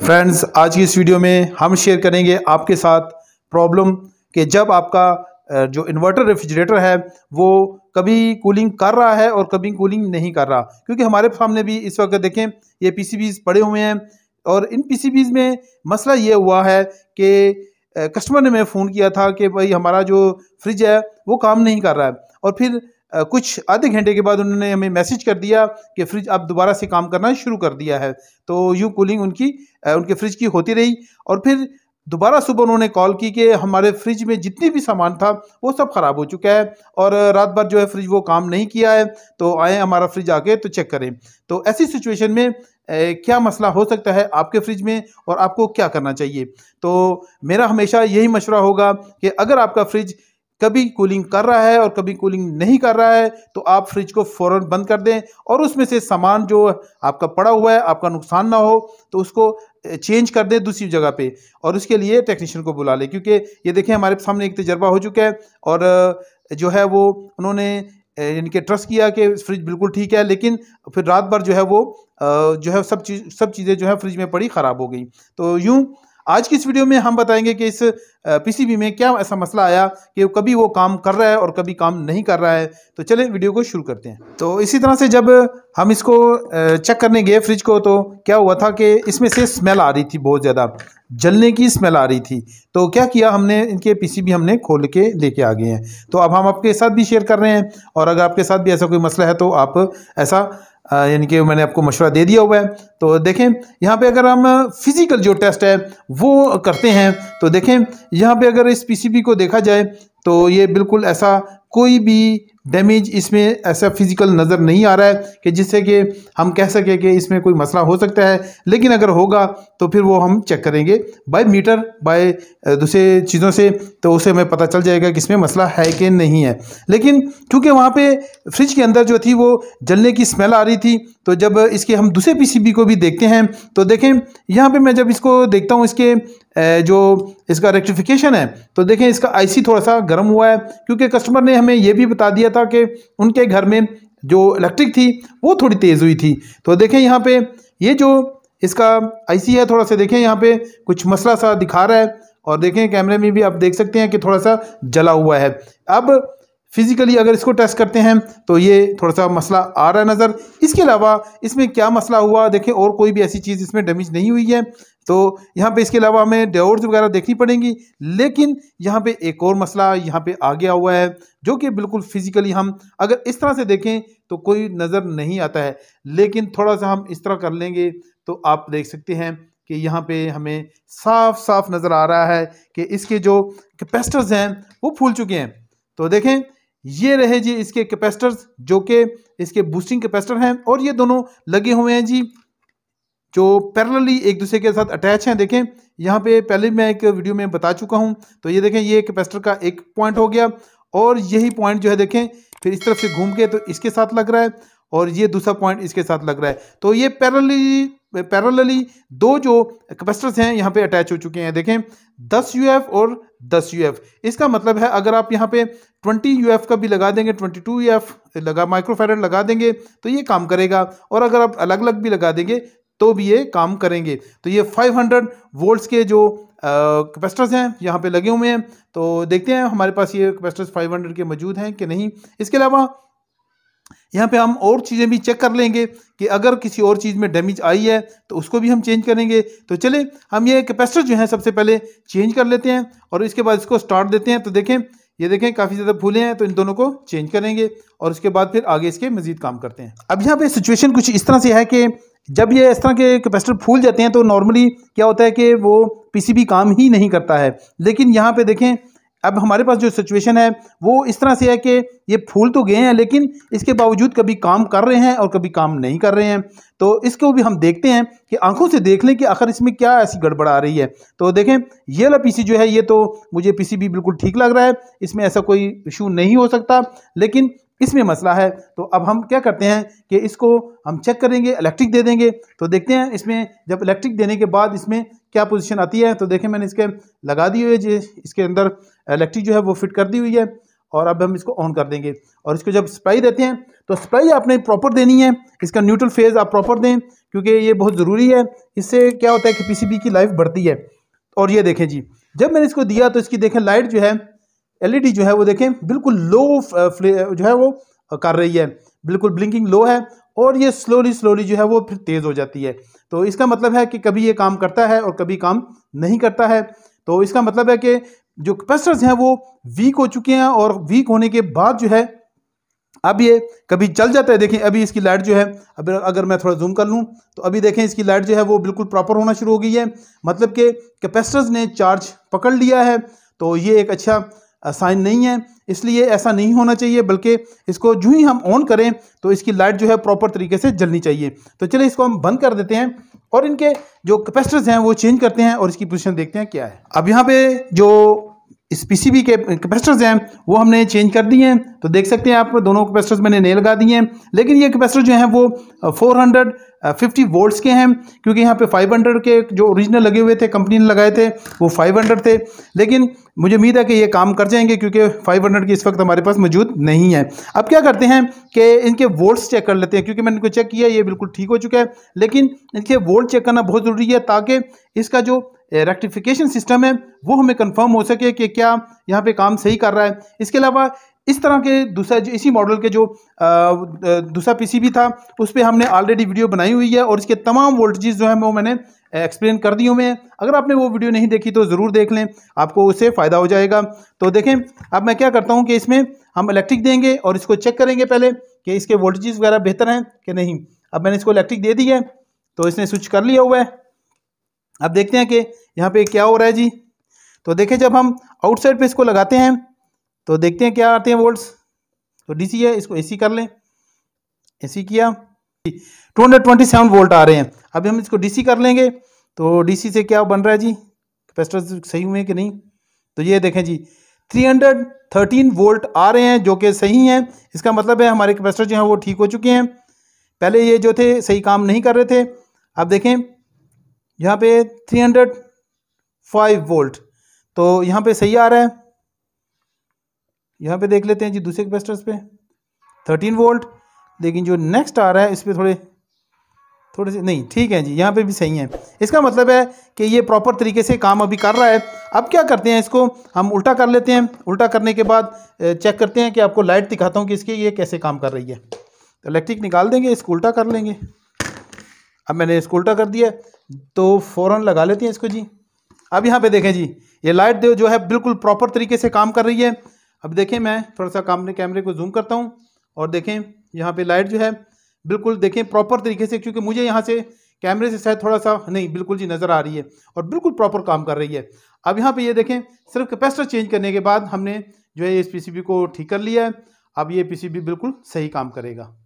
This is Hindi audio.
फ्रेंड्स आज की इस वीडियो में हम शेयर करेंगे आपके साथ प्रॉब्लम कि जब आपका जो इन्वर्टर रेफ्रिजरेटर है वो कभी कूलिंग कर रहा है और कभी कूलिंग नहीं कर रहा क्योंकि हमारे सामने भी इस वक्त देखें ये पीसीबीज पड़े हुए हैं और इन पीसीबीज में मसला ये हुआ है कि कस्टमर ने मैं फ़ोन किया था कि भाई हमारा जो फ्रिज है वो काम नहीं कर रहा है और फिर कुछ आधे घंटे के बाद उन्होंने हमें मैसेज कर दिया कि फ्रिज अब दोबारा से काम करना शुरू कर दिया है तो यूँ कूलिंग उनकी उनके फ्रिज की होती रही और फिर दोबारा सुबह उन्होंने कॉल की कि हमारे फ्रिज में जितनी भी सामान था वो सब ख़राब हो चुका है और रात भर जो है फ्रिज वो काम नहीं किया है तो आए हमारा फ्रिज आके तो चेक करें तो ऐसी सिचुएशन में ए, क्या मसला हो सकता है आपके फ्रिज में और आपको क्या करना चाहिए तो मेरा हमेशा यही मशवरा होगा कि अगर आपका फ्रिज कभी कूलिंग कर रहा है और कभी कूलिंग नहीं कर रहा है तो आप फ्रिज को फ़ौर बंद कर दें और उसमें से सामान जो आपका पड़ा हुआ है आपका नुकसान ना हो तो उसको चेंज कर दें दूसरी जगह पे और उसके लिए टेक्नीशियन को बुला लें क्योंकि ये देखें हमारे सामने एक तजर्बा हो चुका है और जो है वो उन्होंने यानी कि ट्रस्ट किया कि फ्रिज बिल्कुल ठीक है लेकिन फिर रात भर जो है वो जो है सब चीज़ सब चीज़ें जो है फ्रिज में पड़ी ख़राब हो गई तो यूँ आज की इस वीडियो में हम बताएंगे कि इस पीसीबी में क्या ऐसा मसला आया कि कभी वो काम कर रहा है और कभी काम नहीं कर रहा है तो चले वीडियो को शुरू करते हैं तो इसी तरह से जब हम इसको चेक करने गए फ्रिज को तो क्या हुआ था कि इसमें से स्मेल आ रही थी बहुत ज़्यादा जलने की स्मेल आ रही थी तो क्या किया हमने इनके पीसीबी हमने खोल के लेके आ गए हैं तो अब हम आपके साथ भी शेयर कर रहे हैं और अगर आपके साथ भी ऐसा कोई मसला है तो आप ऐसा यानी कि मैंने आपको मशवरा दे दिया हुआ है तो देखें यहाँ पे अगर हम फिज़िकल जो टेस्ट है वो करते हैं तो देखें यहाँ पे अगर इस पीसीबी को देखा जाए तो ये बिल्कुल ऐसा कोई भी डैमेज इसमें ऐसा फिजिकल नज़र नहीं आ रहा है कि जिससे कि हम कह सकें कि इसमें कोई मसला हो सकता है लेकिन अगर होगा तो फिर वो हम चेक करेंगे बाय मीटर बाय दूसरे चीज़ों से तो उसे हमें पता चल जाएगा कि इसमें मसला है कि नहीं है लेकिन क्योंकि वहाँ पे फ्रिज के अंदर जो थी वो जलने की स्मेल आ रही थी तो जब इसके हम दूसरे पी को भी देखते हैं तो देखें यहाँ पर मैं जब इसको देखता हूँ इसके जो इसका रेक्टिफिकेशन है तो देखें इसका आईसी थोड़ा सा गर्म हुआ है क्योंकि कस्टमर ने हमें ये भी बता दिया था कि उनके घर में जो इलेक्ट्रिक थी वो थोड़ी तेज़ हुई थी तो देखें यहाँ पे ये जो इसका आईसी है थोड़ा सा देखें यहाँ पे कुछ मसला सा दिखा रहा है और देखें कैमरे में भी आप देख सकते हैं कि थोड़ा सा जला हुआ है अब फिज़िकली अगर इसको टेस्ट करते हैं तो ये थोड़ा सा मसला आ रहा है नज़र इसके अलावा इसमें क्या मसला हुआ देखें और कोई भी ऐसी चीज़ इसमें डैमेज नहीं हुई है तो यहाँ पे इसके अलावा हमें डेवर्स वगैरह देखनी पड़ेंगी लेकिन यहाँ पे एक और मसला यहाँ पे आ गया हुआ है जो कि बिल्कुल फिजिकली हम अगर इस तरह से देखें तो कोई नज़र नहीं आता है लेकिन थोड़ा सा हम इस तरह कर लेंगे तो आप देख सकते हैं कि यहाँ पे हमें साफ साफ नज़र आ रहा है कि इसके जो कैपेसिटर्स हैं वो फूल चुके हैं तो देखें ये रहे जी इसके कैपेसिटर्स जो कि इसके बूस्टिंग कैपेसिटर हैं और ये दोनों लगे हुए हैं जी जो पैरेलली एक दूसरे के साथ अटैच हैं देखें यहाँ पे पहले मैं एक वीडियो में बता चुका हूँ तो ये देखें ये कैपेसिटर का एक पॉइंट हो गया और यही पॉइंट जो है देखें फिर इस तरफ से घूम के तो इसके साथ लग रहा है और ये दूसरा पॉइंट इसके साथ लग रहा है तो ये पैरेलली पैरेलली दो जो कैपेसिटर्स हैं यहाँ पे अटैच हो चुके हैं देखें 10 यू और 10 यू इसका मतलब है अगर आप यहाँ पे 20 यू का भी लगा देंगे 22 यू लगा माइक्रोफेरेट लगा देंगे तो ये काम करेगा और अगर आप अलग अलग भी लगा देंगे तो भी ये काम करेंगे तो ये 500 वोल्ट्स के जो कैपेसिटर्स हैं यहाँ पे लगे हुए हैं तो देखते हैं हमारे पास ये कैपेसिटर्स 500 के मौजूद हैं कि नहीं इसके अलावा यहाँ पे हम और चीज़ें भी चेक कर लेंगे कि अगर किसी और चीज़ में डैमेज आई है तो उसको भी हम चेंज करेंगे तो चले हम ये कैपेसिटर जो है सबसे पहले चेंज कर लेते हैं और इसके बाद इसको स्टार्ट देते हैं तो देखें ये देखें काफ़ी ज़्यादा भूले हैं तो इन दोनों को चेंज करेंगे और उसके बाद फिर आगे इसके मज़ीद काम करते हैं अब यहाँ पे सिचुएशन कुछ इस तरह से है कि जब ये इस तरह के कैपेसिटर फूल जाते हैं तो नॉर्मली क्या होता है कि वो पीसीबी काम ही नहीं करता है लेकिन यहाँ पे देखें अब हमारे पास जो सिचुएशन है वो इस तरह से है कि ये फूल तो गए हैं लेकिन इसके बावजूद कभी काम कर रहे हैं और कभी काम नहीं कर रहे हैं तो इसको भी हम देखते हैं कि आंखों से देख लें कि आखिर इसमें क्या ऐसी गड़बड़ आ रही है तो देखें ये वाला पीसी जो है ये तो मुझे पीसीबी बिल्कुल ठीक लग रहा है इसमें ऐसा कोई इशू नहीं हो सकता लेकिन इसमें मसला है तो अब हम क्या करते हैं कि इसको हम चेक करेंगे इलेक्ट्रिक दे देंगे तो देखते हैं इसमें जब इलेक्ट्रिक देने के बाद इसमें क्या पोजीशन आती है तो देखें मैंने इसके लगा दी हुई है इसके अंदर इलेक्ट्रिक जो है वो फिट कर दी हुई है और अब हम इसको ऑन कर देंगे और इसको जब स्प्राई देते हैं तो स्प्राई आपने प्रॉपर देनी है इसका न्यूट्रल फेज़ आप प्रॉपर दें क्योंकि ये बहुत ज़रूरी है इससे क्या होता है कि पी की लाइफ बढ़ती है और ये देखें जी जब मैंने इसको दिया तो इसकी देखें लाइट जो है एलईडी e जो है वो देखें बिल्कुल लो uh, uh, जो है वो uh, कर रही है बिल्कुल ब्लिंकिंग लो है और ये स्लोली स्लोली जो है वो फिर तेज़ हो जाती है तो इसका मतलब है कि कभी ये काम करता है और कभी काम नहीं करता है तो इसका मतलब है कि जो कैपेसिटर्स हैं वो वीक हो चुके हैं और वीक होने के बाद जो है अब ये कभी चल जाता है देखें अभी इसकी लाइट जो है अब अगर मैं थोड़ा जूम कर लूँ तो अभी देखें इसकी लाइट जो है वो बिल्कुल प्रॉपर होना शुरू हो गई है मतलब कि कैपेसिटर्स ने चार्ज पकड़ लिया है तो ये एक अच्छा साइन नहीं है इसलिए ऐसा नहीं होना चाहिए बल्कि इसको जो ही हम ऑन करें तो इसकी लाइट जो है प्रॉपर तरीके से जलनी चाहिए तो चलिए इसको हम बंद कर देते हैं और इनके जो कैपेसिटर्स हैं वो चेंज करते हैं और इसकी पोजीशन देखते हैं क्या है अब यहाँ पे जो पीसीबी के कैपेसिटर्स हैं वो हमने चेंज कर दिए हैं तो देख सकते हैं आप दोनों कैपेसिटर्स मैंने नए लगा दिए हैं लेकिन ये कैपेसिटर जो हैं वो 450 वोल्ट्स के हैं क्योंकि यहाँ पे 500 के जो ओरिजिनल लगे हुए थे कंपनी ने लगाए थे वो 500 थे लेकिन मुझे उम्मीद है कि ये काम कर जाएंगे क्योंकि फाइव की इस वक्त हमारे पास मौजूद नहीं है अब क्या करते हैं कि इनके वोल्ट्स चेक कर लेते हैं क्योंकि मैंने इनको चेक किया ये बिल्कुल ठीक हो चुका है लेकिन इनके वोल्ट चेक करना बहुत ज़रूरी है ताकि इसका जो रेक्टिफिकेशन सिस्टम है वो हमें कंफर्म हो सके कि क्या यहाँ पे काम सही कर रहा है इसके अलावा इस तरह के दूसरा जो इसी मॉडल के जो दूसरा सी भी था उस पर हमने ऑलरेडी वीडियो बनाई हुई है और इसके तमाम वोल्टेजेस जो हैं वो मैंने एक्सप्लेन कर दी हुए हैं अगर आपने वो वीडियो नहीं देखी तो ज़रूर देख लें आपको उससे फ़ायदा हो जाएगा तो देखें अब मैं क्या करता हूँ कि इसमें हम इलेक्ट्रिक देंगे और इसको चेक करेंगे पहले कि इसके वोल्टेज़ वगैरह बेहतर हैं कि नहीं अब मैंने इसको इलेक्ट्रिक दे दी है तो इसने स्विच कर लिया हुआ है अब देखते हैं कि यहाँ पे क्या हो रहा है जी तो देखें जब हम आउटसाइड पे इसको लगाते हैं तो देखते हैं क्या आते हैं वोल्ट्स तो डीसी है इसको एसी कर लें एसी किया 227 वोल्ट आ रहे हैं अभी हम इसको डीसी कर लेंगे तो डीसी से क्या बन रहा है जी कैपेसिटर सही हुए कि नहीं तो ये देखें जी 313 वोल्ट आ रहे हैं जो कि सही हैं इसका मतलब है हमारे कैपेसिटर जो हैं वो ठीक हो चुके हैं पहले ये जो थे सही काम नहीं कर रहे थे अब देखें यहाँ पे 305 वोल्ट तो यहाँ पे सही आ रहा है यहाँ पे देख लेते हैं जी दूसरे कैपेसिटर्स पे 13 वोल्ट लेकिन जो नेक्स्ट आ रहा है इस पर थोड़े थोड़े से नहीं ठीक है जी यहाँ पे भी सही है इसका मतलब है कि ये प्रॉपर तरीके से काम अभी कर रहा है अब क्या करते हैं इसको हम उल्टा कर लेते हैं उल्टा करने के बाद चेक करते हैं कि आपको लाइट दिखाता हूँ कि इसकी ये कैसे काम कर रही है तो इलेक्ट्रिक निकाल देंगे इसको उल्टा कर लेंगे अब मैंने इसको उल्टा कर दिया तो फ़ौरन लगा लेते हैं इसको जी अब यहाँ पे देखें जी ये लाइट जो है बिल्कुल प्रॉपर तरीके से काम कर रही है अब देखें मैं थोड़ा सा काम कैमरे को जूम करता हूँ और देखें यहाँ पे लाइट जो है बिल्कुल देखें प्रॉपर तरीके से क्योंकि मुझे यहाँ से कैमरे से शायद थोड़ा सा नहीं बिल्कुल जी नज़र आ रही है और बिल्कुल प्रॉपर काम कर रही है अब यहाँ पर ये देखें सिर्फ कैपेसिटर चेंज करने के बाद हमने जो है इस पी को ठीक कर लिया है अब ये पी बिल्कुल सही काम करेगा